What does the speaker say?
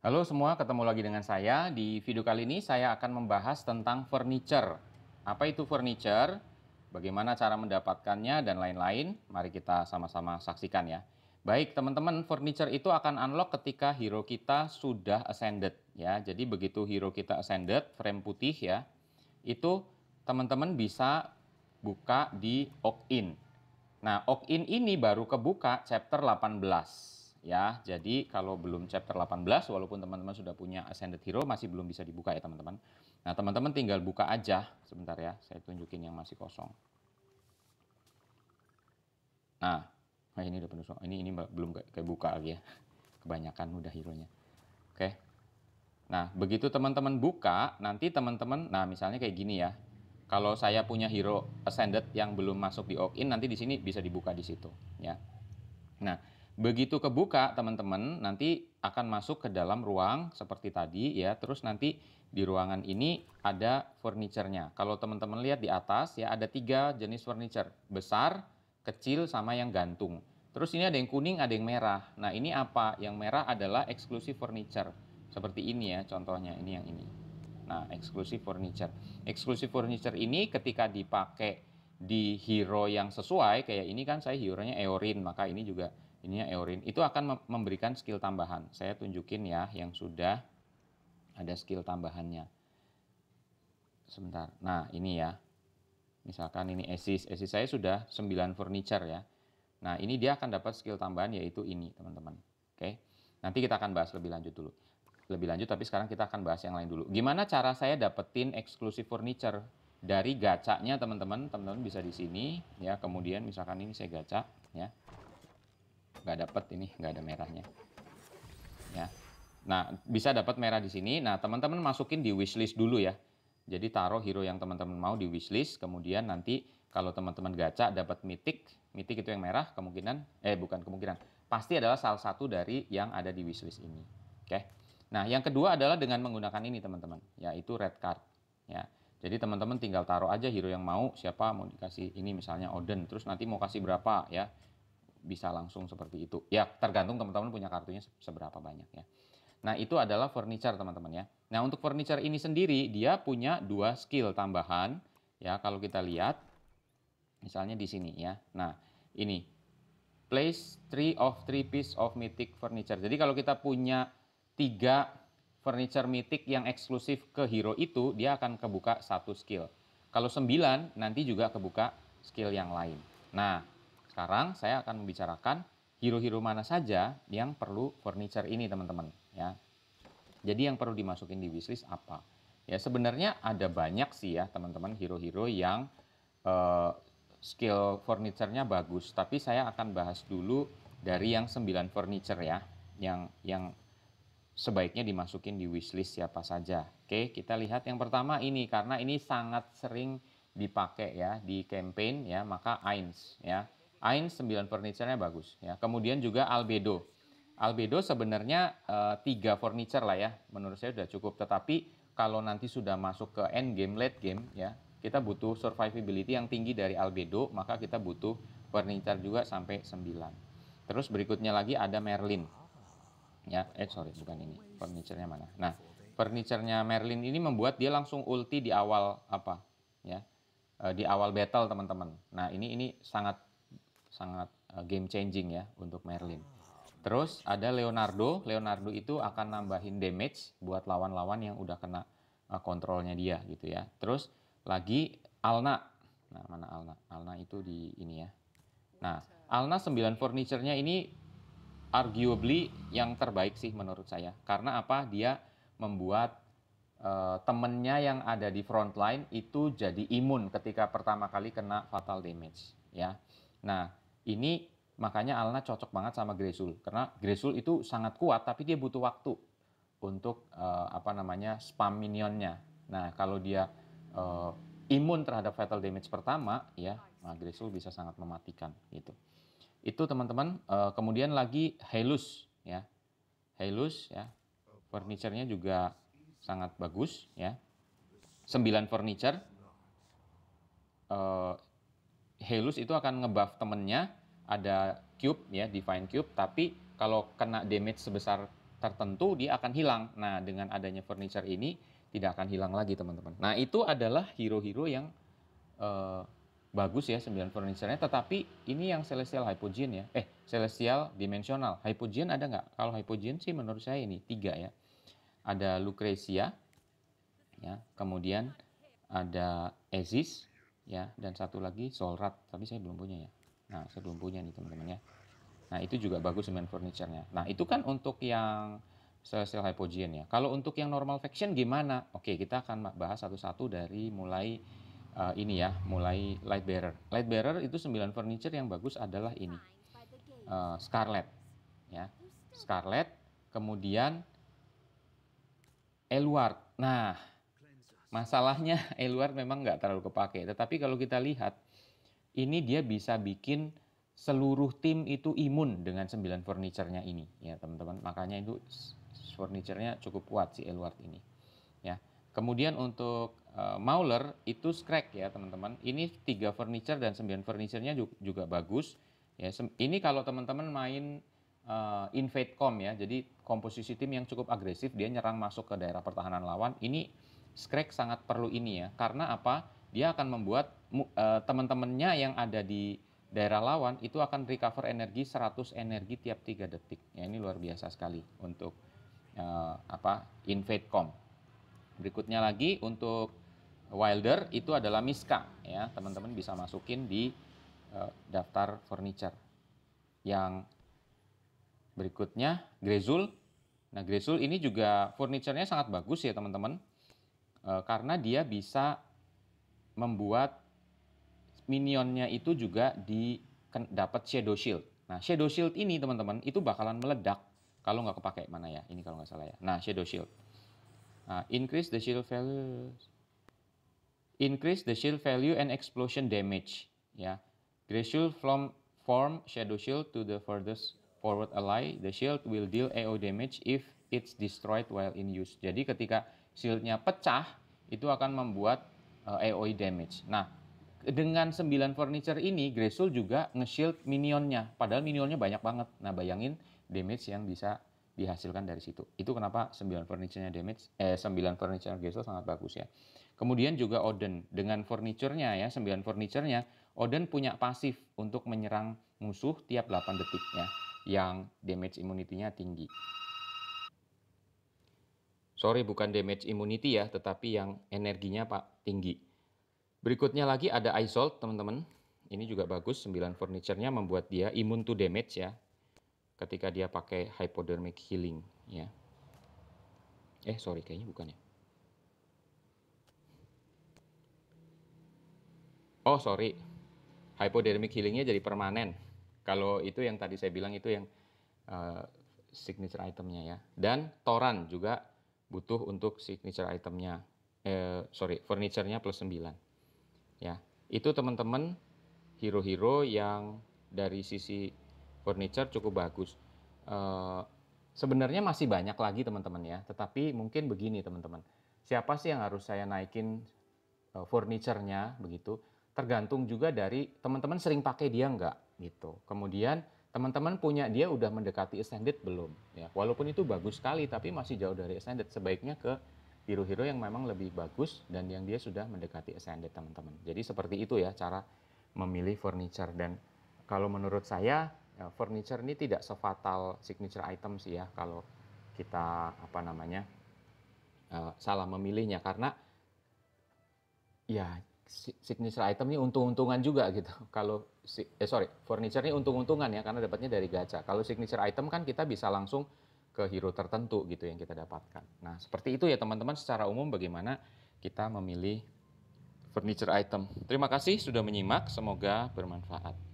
Halo semua, ketemu lagi dengan saya. Di video kali ini saya akan membahas tentang furniture. Apa itu furniture? Bagaimana cara mendapatkannya dan lain-lain? Mari kita sama-sama saksikan ya. Baik, teman-teman, furniture itu akan unlock ketika hero kita sudah ascended ya. Jadi begitu hero kita ascended, frame putih ya, itu teman-teman bisa buka di ok in Nah, ok in ini baru kebuka chapter 18 ya. Jadi kalau belum chapter 18 walaupun teman-teman sudah punya Ascended Hero masih belum bisa dibuka ya teman-teman. Nah, teman-teman tinggal buka aja sebentar ya. Saya tunjukin yang masih kosong. Nah, nah ini udah penuh. Ini ini belum kayak buka lagi ya. Kebanyakan udah hero-nya. Oke. Nah, begitu teman-teman buka, nanti teman-teman nah misalnya kayak gini ya. Kalau saya punya hero ascended yang belum masuk di Oak in nanti di sini bisa dibuka di situ ya. Nah, Begitu kebuka teman-teman nanti akan masuk ke dalam ruang seperti tadi ya. Terus nanti di ruangan ini ada furniture-nya. Kalau teman-teman lihat di atas ya ada tiga jenis furniture. Besar, kecil, sama yang gantung. Terus ini ada yang kuning, ada yang merah. Nah ini apa? Yang merah adalah eksklusif furniture. Seperti ini ya contohnya, ini yang ini. Nah eksklusif furniture. Eksklusif furniture ini ketika dipakai di hero yang sesuai, kayak ini kan saya hero-nya Eorin, maka ini juga ini ininya eorin itu akan memberikan skill tambahan. Saya tunjukin ya yang sudah ada skill tambahannya. Sebentar. Nah, ini ya. Misalkan ini Esis. Esis saya sudah 9 furniture ya. Nah, ini dia akan dapat skill tambahan yaitu ini, teman-teman. Oke. Nanti kita akan bahas lebih lanjut dulu. Lebih lanjut tapi sekarang kita akan bahas yang lain dulu. Gimana cara saya dapetin eksklusif furniture dari gacanya, teman-teman? Teman-teman bisa di sini ya. Kemudian misalkan ini saya gacak ya nggak dapet ini nggak ada merahnya ya nah bisa dapat merah di sini nah teman-teman masukin di wishlist dulu ya jadi taruh hero yang teman-teman mau di wishlist kemudian nanti kalau teman-teman gacha dapat mitik mitik itu yang merah kemungkinan eh bukan kemungkinan pasti adalah salah satu dari yang ada di wishlist ini oke nah yang kedua adalah dengan menggunakan ini teman-teman yaitu red card ya jadi teman-teman tinggal taruh aja hero yang mau siapa mau dikasih ini misalnya Odin terus nanti mau kasih berapa ya bisa langsung seperti itu. Ya, tergantung teman-teman punya kartunya seberapa banyak ya. Nah, itu adalah furniture teman-teman ya. Nah, untuk furniture ini sendiri dia punya dua skill tambahan ya kalau kita lihat misalnya di sini ya. Nah, ini place three of three piece of mythic furniture. Jadi kalau kita punya tiga furniture mythic yang eksklusif ke hero itu, dia akan kebuka satu skill. Kalau sembilan nanti juga kebuka skill yang lain. Nah, sekarang saya akan membicarakan hero-hero mana saja yang perlu furniture ini teman-teman ya. Jadi yang perlu dimasukin di wishlist apa? Ya sebenarnya ada banyak sih ya teman-teman hero-hero yang uh, skill furniture-nya bagus, tapi saya akan bahas dulu dari yang 9 furniture ya, yang yang sebaiknya dimasukin di wishlist siapa saja. Oke, kita lihat yang pertama ini karena ini sangat sering dipakai ya di campaign ya, maka Ains ya. Ain 9 furniture-nya bagus ya. Kemudian juga albedo. Albedo sebenarnya eh, tiga e, furniture lah ya, menurut saya sudah cukup. Tetapi kalau nanti sudah masuk ke end game, late game ya, kita butuh survivability yang tinggi dari albedo, maka kita butuh furniture juga sampai 9. Terus berikutnya lagi ada Merlin. Ya, eh sorry bukan ini, furniture-nya mana. Nah, furniture-nya Merlin ini membuat dia langsung ulti di awal apa ya, eh, di awal battle teman-teman. Nah ini ini sangat sangat uh, eh, game changing ya untuk Merlin. Terus ada Leonardo, Leonardo itu akan nambahin damage buat lawan-lawan yang udah kena uh, kontrolnya dia gitu ya. Terus lagi Alna. Nah, mana Alna? Alna itu di ini ya. Nah, Alna 9 furniture-nya ini arguably yang terbaik sih menurut saya. Karena apa? Dia membuat uh, temennya yang ada di front line itu jadi imun ketika pertama kali kena fatal damage ya. Nah, ini makanya Alna cocok banget sama Gresul karena Gresul itu sangat kuat tapi dia butuh waktu untuk uh, apa namanya spam minionnya. Nah kalau dia uh, imun terhadap fatal damage pertama ya nah Gresul bisa sangat mematikan gitu. Itu teman-teman uh, kemudian lagi Helus ya. Helus ya. Furniturnya juga sangat bagus ya. sembilan furniture. Uh, Helus itu akan ngebuff temennya ada cube ya define cube tapi kalau kena damage sebesar tertentu dia akan hilang. Nah, dengan adanya furniture ini tidak akan hilang lagi, teman-teman. Nah, itu adalah hero-hero yang uh, bagus ya 9 furniture-nya, tetapi ini yang celestial hypogen ya. Eh, celestial dimensional. hypogen ada nggak? Kalau hypogen sih menurut saya ini tiga ya. Ada Lucretia ya, kemudian ada Aziz ya, dan satu lagi Solrat, tapi saya belum punya ya. Nah, punya nih teman-teman ya. Nah, itu juga bagus semen furniture-nya. Nah, itu kan untuk yang sel-sel hypogen ya. Kalau untuk yang normal faction gimana? Oke, kita akan bahas satu-satu dari mulai uh, ini ya, mulai light bearer. Light bearer itu 9 furniture yang bagus adalah ini. Uh, Scarlet ya. Scarlet, kemudian Eluard. Nah, masalahnya Eluard memang nggak terlalu kepake. Tetapi kalau kita lihat ini dia bisa bikin seluruh tim itu imun dengan 9 furniture-nya ini ya teman-teman makanya itu furniture-nya cukup kuat si Elward ini ya kemudian untuk uh, Mauler itu scrack ya teman-teman ini tiga furniture dan 9 furniture-nya juga, juga bagus ya ini kalau teman-teman main uh, com ya jadi komposisi tim yang cukup agresif dia nyerang masuk ke daerah pertahanan lawan ini scrack sangat perlu ini ya karena apa dia akan membuat eh, teman temannya yang ada di daerah lawan itu akan recover energi 100 energi tiap 3 detik. Ya, ini luar biasa sekali untuk uh, apa com. Berikutnya lagi untuk Wilder itu adalah Miska ya teman-teman bisa masukin di uh, daftar furniture. Yang berikutnya Grezul. Nah Grezul ini juga furniturnya sangat bagus ya teman-teman karena dia bisa membuat minionnya itu juga di dapat shadow shield. Nah, shadow shield ini teman-teman itu bakalan meledak kalau nggak kepake mana ya? Ini kalau nggak salah ya. Nah, shadow shield. Nah, increase the shield value. Increase the shield value and explosion damage. Ya, gradual from form shadow shield to the furthest forward ally. The shield will deal AO damage if it's destroyed while in use. Jadi ketika shieldnya pecah, itu akan membuat uh, eh, AOE damage. Nah, dengan 9 furniture ini Gresul juga nge-shield minionnya. Padahal minionnya banyak banget. Nah, bayangin damage yang bisa dihasilkan dari situ. Itu kenapa 9 furniture-nya damage eh 9 furniture Gresul sangat bagus ya. Kemudian juga Odin dengan furniture-nya ya, 9 furniture-nya Odin punya pasif untuk menyerang musuh tiap 8 detik ya yang damage immunity-nya tinggi. Sorry bukan damage immunity ya, tetapi yang energinya Pak tinggi. Berikutnya lagi ada Isol, teman-teman. Ini juga bagus, 9 furniture-nya membuat dia imun to damage ya. Ketika dia pakai hypodermic healing ya. Eh, sorry kayaknya bukan ya. Oh, sorry. Hypodermic healingnya jadi permanen. Kalau itu yang tadi saya bilang itu yang uh, signature itemnya ya. Dan Toran juga butuh untuk signature itemnya eh, sorry furniturnya plus 9 ya itu teman-teman hero-hero yang dari sisi furniture cukup bagus eh, sebenarnya masih banyak lagi teman-teman ya tetapi mungkin begini teman-teman siapa sih yang harus saya naikin eh, furniturnya begitu tergantung juga dari teman-teman sering pakai dia enggak gitu kemudian teman-teman punya dia udah mendekati extended belum ya walaupun itu bagus sekali tapi masih jauh dari extended sebaiknya ke hero-hero yang memang lebih bagus dan yang dia sudah mendekati extended teman-teman jadi seperti itu ya cara memilih furniture dan kalau menurut saya ya, furniture ini tidak sefatal signature item sih ya kalau kita apa namanya eh, salah memilihnya karena ya signature item ini untung-untungan juga gitu. Kalau eh sorry, furniture ini untung-untungan ya karena dapatnya dari gacha. Kalau signature item kan kita bisa langsung ke hero tertentu gitu yang kita dapatkan. Nah, seperti itu ya teman-teman secara umum bagaimana kita memilih furniture item. Terima kasih sudah menyimak, semoga bermanfaat.